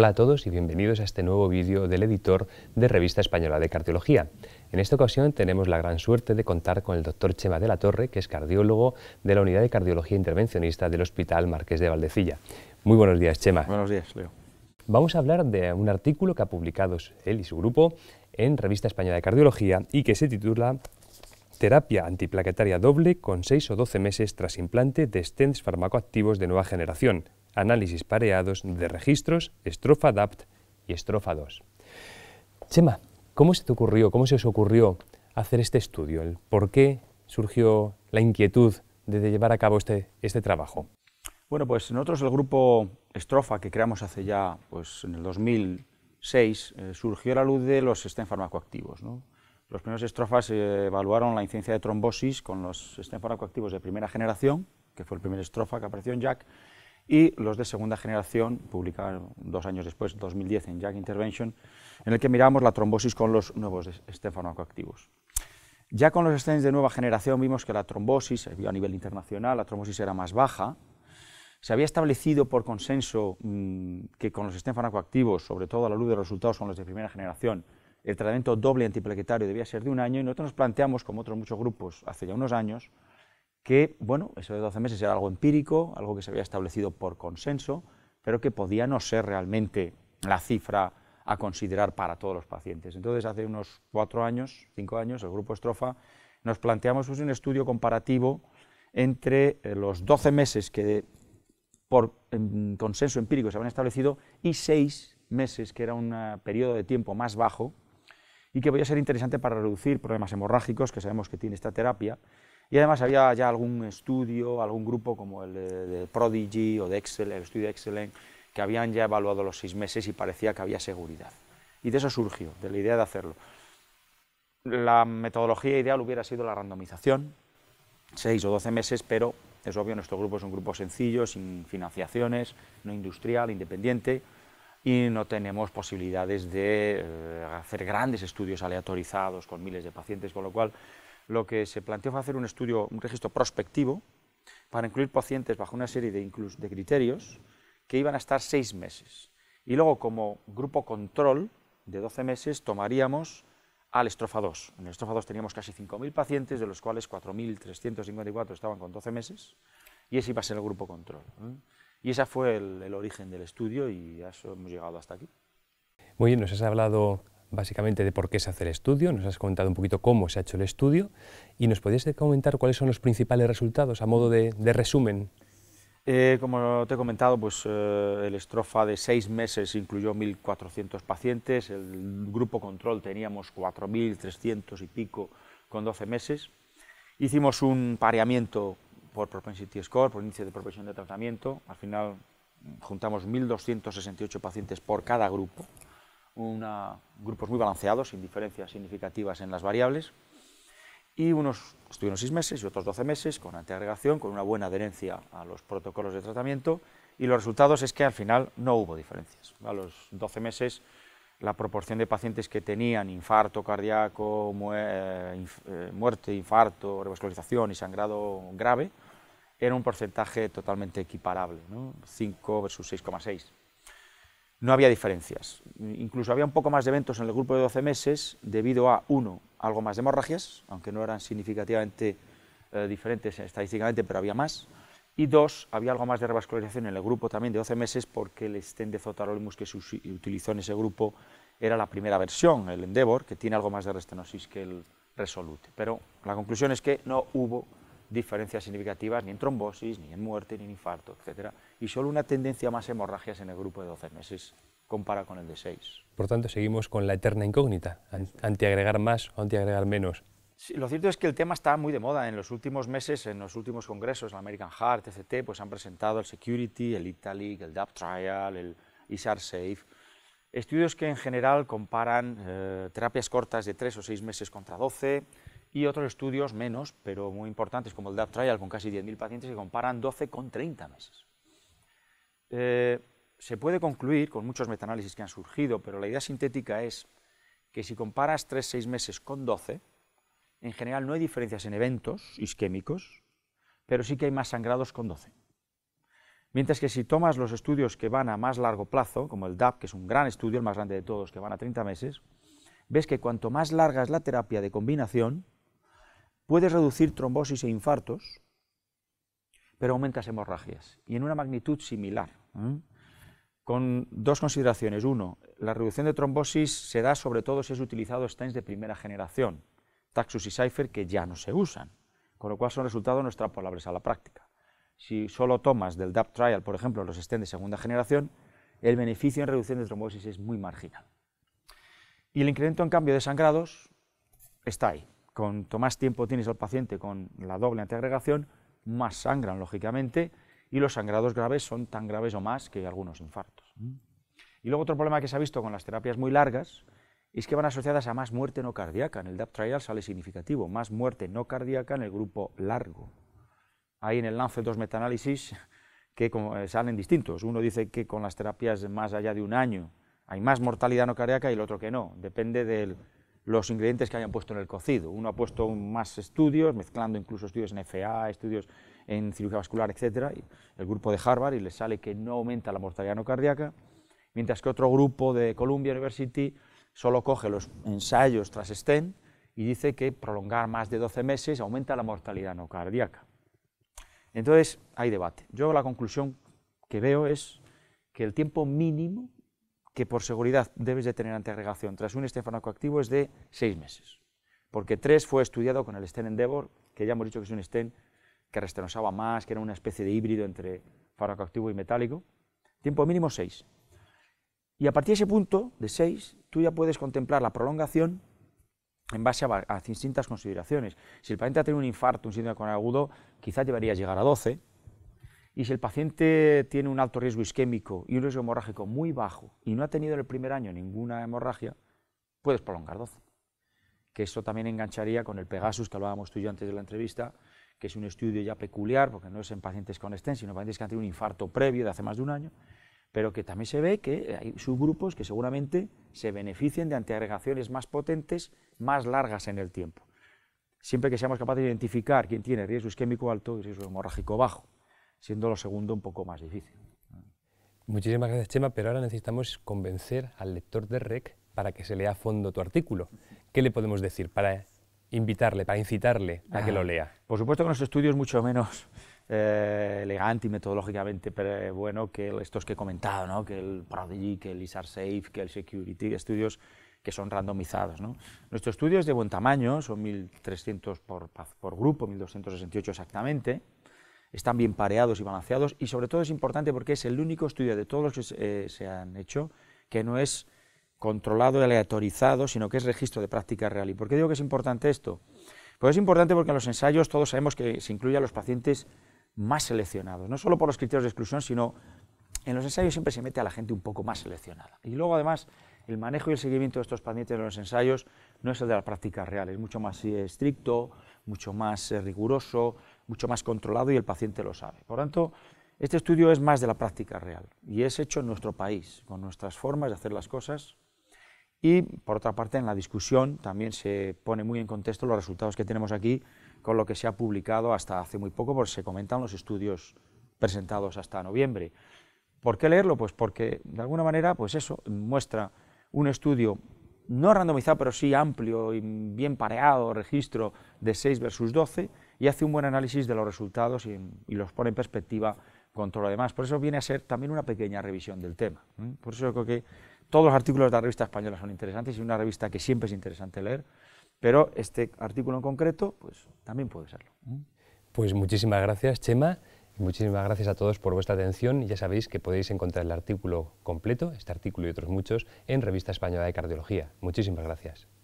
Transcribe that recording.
Hola a todos y bienvenidos a este nuevo vídeo del editor de Revista Española de Cardiología. En esta ocasión tenemos la gran suerte de contar con el doctor Chema de la Torre, que es cardiólogo de la Unidad de Cardiología Intervencionista del Hospital Marqués de Valdecilla. Muy buenos días, Chema. Buenos días, Leo. Vamos a hablar de un artículo que ha publicado él y su grupo en Revista Española de Cardiología y que se titula terapia antiplaquetaria doble con 6 o 12 meses tras implante de stents farmacoactivos de nueva generación, análisis pareados de registros, estrofa ADAPT y estrofa 2. Chema, ¿cómo se te ocurrió, cómo se os ocurrió hacer este estudio? ¿El ¿Por qué surgió la inquietud de llevar a cabo este, este trabajo? Bueno, pues nosotros el grupo Estrofa, que creamos hace ya, pues en el 2006, eh, surgió a la luz de los estén farmacoactivos. Los primeros estrofas eh, evaluaron la incidencia de trombosis con los estén farmacoactivos de primera generación, que fue el primer estrofa que apareció en Jack, y los de segunda generación, publicaron dos años después, 2010, en Jack Intervention, en el que miramos la trombosis con los nuevos activos. Ya con los stents de nueva generación vimos que la trombosis, a nivel internacional, la trombosis era más baja. Se había establecido por consenso mm, que con los estéfanos sobre todo a la luz de los resultados con los de primera generación, el tratamiento doble antiplaquetario debía ser de un año y nosotros nos planteamos, como otros muchos grupos hace ya unos años, que, bueno, eso de 12 meses era algo empírico, algo que se había establecido por consenso, pero que podía no ser realmente la cifra a considerar para todos los pacientes. Entonces, hace unos cuatro años, cinco años, el grupo Estrofa, nos planteamos un estudio comparativo entre eh, los 12 meses que por consenso empírico se habían establecido y seis meses, que era un eh, periodo de tiempo más bajo, y que a ser interesante para reducir problemas hemorrágicos que sabemos que tiene esta terapia, y además había ya algún estudio, algún grupo como el de, Prodigy o de Excel, el estudio de que habían ya evaluado los seis meses y parecía que había seguridad. Y de eso surgió, de la idea de hacerlo. La metodología ideal hubiera sido la randomización, seis o doce meses, pero es obvio, nuestro grupo es un grupo sencillo, sin financiaciones, no industrial, independiente, y no tenemos posibilidades de eh, hacer grandes estudios aleatorizados con miles de pacientes, con lo cual lo que se planteó fue hacer un estudio, un registro prospectivo, para incluir pacientes bajo una serie de, de criterios que iban a estar seis meses. Y luego, como grupo control de 12 meses, tomaríamos al estrofa 2. En el estrofa 2 teníamos casi 5.000 pacientes, de los cuales 4.354 estaban con 12 meses, y ese iba a ser el grupo control. Y ese fue el, el origen del estudio y a hemos llegado hasta aquí. Muy bien, nos has hablado básicamente de por qué se hace el estudio, nos has comentado un poquito cómo se ha hecho el estudio y nos podrías comentar cuáles son los principales resultados a modo de, resumen. Eh, como te he comentado, pues, eh, el estrofa de seis meses incluyó 1.400 pacientes, el grupo control teníamos 4.300 y pico con 12 meses. Hicimos un pareamiento por propensity score, por índice de propensión de tratamiento, al final juntamos 1.268 pacientes por cada grupo una, grupos muy balanceados, sin diferencias significativas en las variables, y unos estuvieron 6 meses y otros 12 meses con antiagregación, con una buena adherencia a los protocolos de tratamiento, y los resultados es que al final no hubo diferencias. A los 12 meses la proporción de pacientes que tenían infarto cardíaco, eh, eh, muerte, infarto, revascularización y sangrado grave, era un porcentaje totalmente equiparable, 5 versus 6,6 no había diferencias. Incluso había un poco más de eventos en el grupo de 12 meses debido a, uno, algo más de hemorragias, aunque no eran significativamente eh, diferentes estadísticamente, pero había más. Y dos, había algo más de revascularización en el grupo también de 12 meses porque el stent de zotarolimus que se utilizó en ese grupo era la primera versión, el Endeavor, que tiene algo más de restenosis que el Resolute. Pero la conclusión es que no hubo diferencias significativas ni en trombosis, ni en muerte, ni en infarto, etc. Y solo una tendencia más hemorragias en el grupo de 12 meses compara con el de 6. Por tanto, seguimos con la eterna incógnita, antiagregar más o antiagregar menos. lo cierto es que el tema está muy de moda. En los últimos meses, en los últimos congresos, el American Heart, etc., pues han presentado el Security, el Italy, el DAP Trial, el ISAR Safe. Estudios que en general comparan eh, terapias cortas de 3 o 6 meses contra 12, y otros estudios menos, pero muy importantes, como el DAP Trial, con casi 10.000 pacientes que comparan 12 con 30 meses. Eh, se puede concluir, con muchos metaanálisis que han surgido, pero la idea sintética es que si comparas 3-6 meses con 12, en general no hay diferencias en eventos isquémicos, pero sí que hay más sangrados con 12. Mientras que si tomas los estudios que van a más largo plazo, como el DAP, que es un gran estudio, el más grande de todos, que van a 30 meses, ves que cuanto más larga es la terapia de combinación, Puedes reducir trombosis e infartos, pero aumentas hemorragias, y en una magnitud similar. ¿eh? Con dos consideraciones. Uno, la reducción de trombosis se da sobre todo si es utilizado stents de primera generación, Taxus y Cypher, que ya no se usan, con lo cual son resultados no extrapolables a la práctica. Si solo tomas del DAP trial, por ejemplo, los stents de segunda generación, el beneficio en reducción de trombosis es muy marginal. Y el incremento en cambio de sangrados está ahí, cuanto más tiempo tienes al paciente con la doble antiagregación, más sangran, lógicamente, y los sangrados graves son tan graves o más que algunos infartos. Y luego otro problema que se ha visto con las terapias muy largas es que van asociadas a más muerte no cardíaca. En el DAP trial sale significativo, más muerte no cardíaca en el grupo largo. Ahí en el Lancet dos metaanálisis que eh, salen distintos. Uno dice que con las terapias más allá de un año hay más mortalidad no cardíaca y el otro que no. Depende del los ingredientes que hayan puesto en el cocido. Uno ha puesto más estudios, mezclando incluso estudios en FA, estudios en cirugía vascular, etc. El grupo de Harvard y le sale que no aumenta la mortalidad no cardíaca, mientras que otro grupo de Columbia University solo coge los ensayos tras STEM y dice que prolongar más de 12 meses aumenta la mortalidad no cardíaca. Entonces, hay debate. Yo la conclusión que veo es que el tiempo mínimo que por seguridad debes de tener anteagregación tras un estén activo es de seis meses, porque tres fue estudiado con el estén Endeavor, que ya hemos dicho que es un estén que restenosaba más, que era una especie de híbrido entre farmacoactivo y metálico. Tiempo mínimo seis. Y a partir de ese punto, de seis, tú ya puedes contemplar la prolongación en base a, distintas consideraciones. Si el paciente ha tenido un infarto, un síndrome con agudo, quizás a llegar a 12, y si el paciente tiene un alto riesgo isquémico y un riesgo hemorrágico muy bajo y no ha tenido en el primer año ninguna hemorragia, puedes prolongar 12. Que esto también engancharía con el Pegasus que hablábamos tú y yo antes de la entrevista, que es un estudio ya peculiar, porque no es en pacientes con estén, sino en pacientes que han tenido un infarto previo de hace más de un año, pero que también se ve que hay subgrupos que seguramente se beneficien de antiagregaciones más potentes, más largas en el tiempo. Siempre que seamos capaces de identificar quién tiene riesgo isquémico alto y riesgo hemorrágico bajo siendo lo segundo un poco más difícil. Muchísimas gracias, Chema, pero ahora necesitamos convencer al lector de REC para que se lea a fondo tu artículo. ¿Qué le podemos decir para invitarle, para incitarle a que lo ah, lea? Por supuesto que nuestro estudio es mucho menos eh, elegante y metodológicamente pero, eh, bueno que estos que he comentado, que el Prodigy, que el ISAR Safe, que el Security, estudios que son randomizados. Nuestro estudio es de buen tamaño, son 1.300 por, por grupo, 1.268 exactamente, están bien pareados y balanceados y sobre todo es importante porque es el único estudio de todos los que eh, se, han hecho que no es controlado y aleatorizado, sino que es registro de práctica real. ¿Y por qué digo que es importante esto? Pues es importante porque en los ensayos todos sabemos que se incluyen a los pacientes más seleccionados, no solo por los criterios de exclusión, sino en los ensayos siempre se mete a la gente un poco más seleccionada. Y luego además el manejo y el seguimiento de estos pacientes en los ensayos no es el de la práctica real, es mucho más eh, estricto, mucho más eh, riguroso, mucho más controlado y el paciente lo sabe. Por tanto, este estudio es más de la práctica real y es hecho en nuestro país, con nuestras formas de hacer las cosas y, por otra parte, en la discusión también se pone muy en contexto los resultados que tenemos aquí con lo que se ha publicado hasta hace muy poco, porque se comentan los estudios presentados hasta noviembre. ¿Por qué leerlo? Pues porque, de alguna manera, pues eso muestra un estudio no randomizado, pero sí amplio y bien pareado registro de 6 versus 12 y hace un buen análisis de los resultados y, los pone en perspectiva con todo lo demás. Por eso viene a ser también una pequeña revisión del tema. ¿eh? Por eso creo que todos los artículos de la revista española son interesantes y una revista que siempre es interesante leer, pero este artículo en concreto pues, también puede serlo. ¿eh? Pues muchísimas gracias, Chema. Muchísimas gracias a todos por vuestra atención. Ya sabéis que podéis encontrar el artículo completo, este artículo y otros muchos, en Revista Española de Cardiología. Muchísimas gracias.